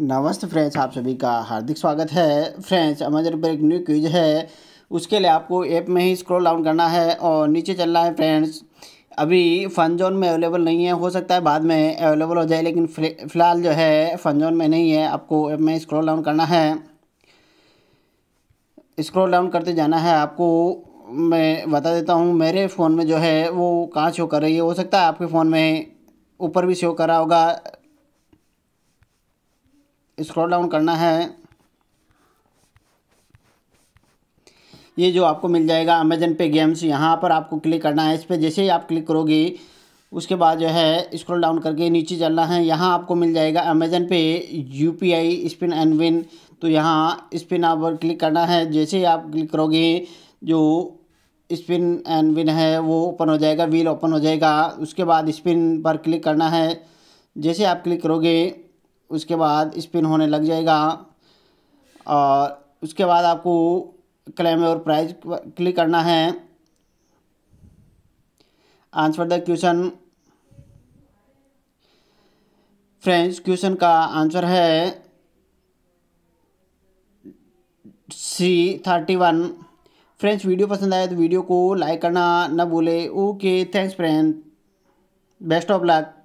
नमस्ते फ्रेंड्स आप सभी का हार्दिक स्वागत है फ्रेंड्स अमेजन पर एक न्यू क्विज है उसके लिए आपको ऐप में ही स्क्रॉल डाउन करना है और नीचे चलना है फ्रेंड्स अभी फन जोन में अवेलेबल नहीं है हो सकता है बाद में अवेलेबल हो जाए लेकिन फ़िलहाल जो है फन जोन में नहीं है आपको ऐप में स्क्रॉल डाउन करना है स्क्रॉल डाउन करते जाना है आपको मैं बता देता हूँ मेरे फ़ोन में जो है वो कहाँ शो कर रही है हो सकता है आपके फ़ोन में ऊपर भी शो करा होगा स्क्रॉल डाउन करना है ये जो आपको मिल जाएगा अमेजन पे गेम्स यहाँ पर आपको क्लिक करना है इस पर जैसे ही आप क्लिक करोगे उसके बाद जो है स्क्रॉल डाउन करके नीचे चलना है यहाँ आपको मिल जाएगा Amazon pay U P I spin and win तो यहाँ स्पिन आप क्लिक करना है जैसे ही आप क्लिक करोगे जो स्पिन एंड विन है वो ओपन हो जाएगा व्हील ओपन हो जाएगा उसके बाद स्पिन पर क्लिक करना है जैसे आप क्लिक करोगे उसके बाद स्पिन होने लग जाएगा और उसके बाद आपको क्लेम और प्राइज क्लिक करना है answer the question friends question का आंसर है C thirty one friends video पसंद आए तो वीडियो को लाइक करना ना भूले okay thanks friend best of luck